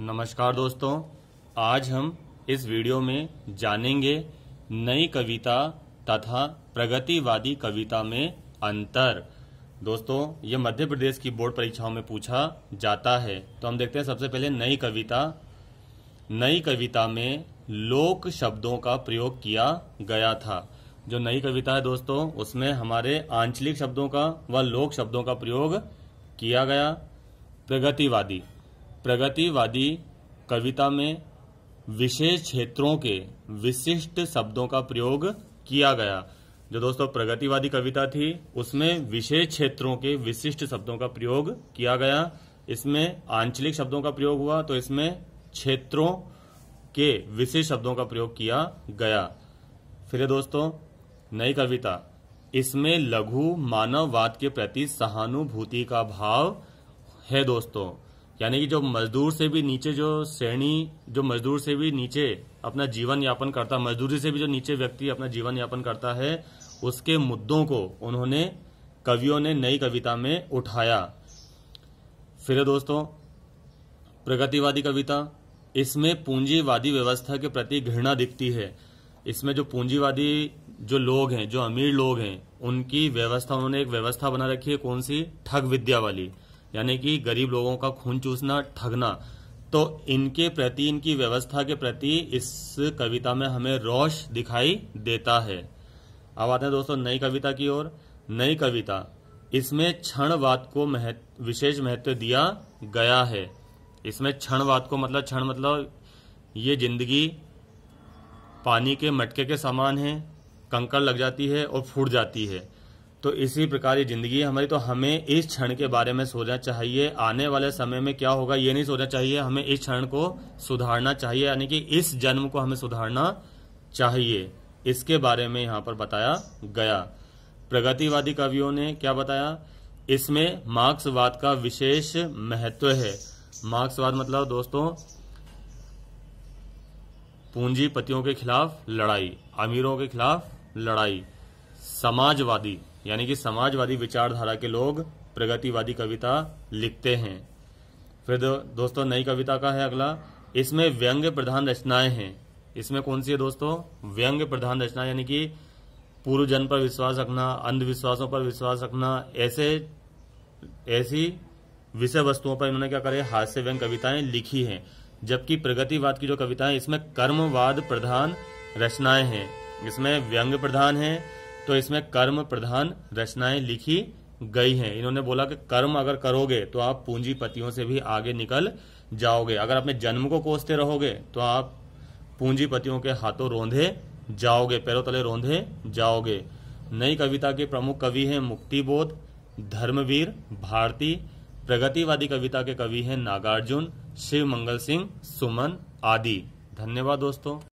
नमस्कार दोस्तों आज हम इस वीडियो में जानेंगे नई कविता तथा प्रगतिवादी कविता में अंतर दोस्तों ये मध्य प्रदेश की बोर्ड परीक्षाओं में पूछा जाता है तो हम देखते हैं सबसे पहले नई कविता नई कविता में लोक शब्दों का प्रयोग किया गया था जो नई कविता है दोस्तों उसमें हमारे आंचलिक शब्दों का व लोक शब्दों का प्रयोग किया गया प्रगतिवादी प्रगतिवादी कविता में विशेष क्षेत्रों के विशिष्ट शब्दों का प्रयोग किया गया जो दोस्तों प्रगतिवादी कविता थी उसमें विशेष क्षेत्रों के विशिष्ट शब्दों का प्रयोग किया गया इसमें आंचलिक शब्दों का प्रयोग हुआ तो इसमें क्षेत्रों के विशेष शब्दों का प्रयोग किया गया फिर दोस्तों नई कविता इसमें लघु मानववाद के प्रति सहानुभूति का भाव है दोस्तों यानी कि जो मजदूर से भी नीचे जो श्रेणी जो मजदूर से भी नीचे अपना जीवन यापन करता मजदूरी से भी जो नीचे व्यक्ति अपना जीवन यापन करता है उसके मुद्दों को उन्होंने कवियों ने नई कविता में उठाया फिर दोस्तों प्रगतिवादी कविता इसमें पूंजीवादी व्यवस्था के प्रति घृणा दिखती है इसमें जो पूंजीवादी जो लोग हैं जो अमीर लोग हैं उनकी व्यवस्था उन्होंने एक व्यवस्था बना रखी है कौन सी ठग विद्या वाली यानी कि गरीब लोगों का खून चूसना ठगना तो इनके प्रति इनकी व्यवस्था के प्रति इस कविता में हमें रोष दिखाई देता है अब आते हैं दोस्तों नई कविता की ओर नई कविता इसमें क्षणवाद को महत, विशेष महत्व दिया गया है इसमें क्षणवाद को मतलब क्षण मतलब ये जिंदगी पानी के मटके के समान है कंकड़ लग जाती है और फूट जाती है तो इसी प्रकार ये जिंदगी है हमारी तो हमें इस क्षण के बारे में सोचना चाहिए आने वाले समय में क्या होगा ये नहीं सोचना चाहिए हमें इस क्षण को सुधारना चाहिए यानी कि इस जन्म को हमें सुधारना चाहिए इसके बारे में यहां पर बताया गया प्रगतिवादी कवियों ने क्या बताया इसमें मार्क्सवाद का विशेष महत्व है मार्क्सवाद मतलब दोस्तों पूंजीपतियों के खिलाफ लड़ाई अमीरों के खिलाफ लड़ाई समाजवादी यानी कि समाजवादी विचारधारा के लोग प्रगतिवादी कविता लिखते हैं फिर दो, दोस्तों नई कविता का है अगला इसमें व्यंग्य प्रधान रचनाएं हैं इसमें कौन सी है दोस्तों व्यंग्य प्रधान रचना यानी कि पूर्व जन पर विश्वास रखना अंधविश्वासों पर विश्वास रखना ऐसे ऐसी विषय वस्तुओं पर इन्होंने क्या करे हास्य व्यंग कविताएं लिखी हैं जबकि प्रगतिवाद की जो कविताएं इसमें कर्मवाद प्रधान रचनाएं हैं इसमें व्यंग प्रधान है तो इसमें कर्म प्रधान रचनाएं लिखी गई हैं इन्होंने बोला कि कर्म अगर करोगे तो आप पूंजीपतियों से भी आगे निकल जाओगे अगर अपने जन्म को कोसते रहोगे तो आप पूंजीपतियों के हाथों रोंधे जाओगे पैरों तले रोंधे जाओगे नई कविता के प्रमुख कवि हैं मुक्तिबोध धर्मवीर भारती प्रगतिवादी कविता के कवि हैं नागार्जुन शिव मंगल सिंह सुमन आदि धन्यवाद दोस्तों